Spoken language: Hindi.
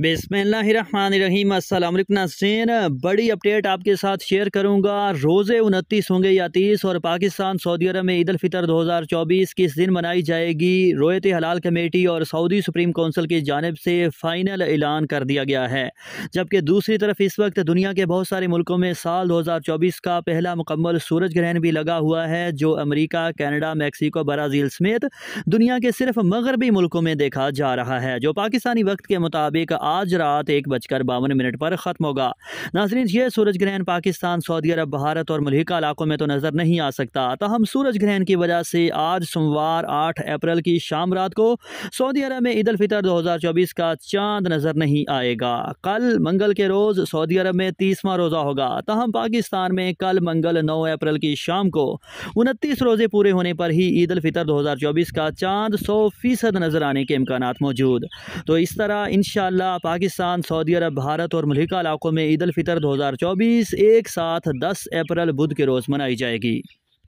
बिसमीम अल्लाम नासरीन बड़ी अपडेट आपके साथ शेयर करूंगा रोज़े उनतीस होंगे या तीस और पाकिस्तान सऊदी अरब में ईद अफ़ितर दो हज़ार चौबीस किस दिन मनाई जाएगी रोयत हलाल कमेटी और सऊदी सुप्रीम कौंसिल की जानब से फ़ाइनल ऐलान कर दिया गया है जबकि दूसरी तरफ इस वक्त दुनिया के बहुत सारे मुल्कों में साल दो हज़ार चौबीस का पहला मुकम्मल सूरज ग्रहण भी लगा हुआ है जो अमरीका कैनेडा मैक्सिको ब्राज़ील समेत दुनिया के सिर्फ मगरबी मुल्कों में देखा जा रहा है जो पाकिस्तानी वक्त के मुताबिक आज रात एक बजकर बावन मिनट पर ख़त्म होगा नाजरीन ये सूरज ग्रहण पाकिस्तान सऊदी अरब भारत और मलिका इलाकों में तो नज़र नहीं आ सकता तहम सूरज ग्रहण की वजह से आज सोमवार आठ अप्रैल की शाम रात को सऊदी अरब में ईद फितर दो हज़ार चौबीस का चांद नज़र नहीं आएगा कल मंगल के रोज़ सऊदी अरब में तीसवा रोज़ा होगा तहम पाकिस्तान में कल मंगल नौ अप्रैल की शाम को उनतीस रोज़े पूरे होने पर ही ईद फितर दो हज़ार चौबीस का चांद सौ फीसद नज़र आने के इम्कान मौजूद तो इस तरह इंशाला अमेरिका पाकिस्तान सऊदी अरब भारत और मलिका इलाकों में ईद फितर दो हज़ार चौबीस एक साथ दस अप्रैल बुध के रोज़ मनाई जाएगी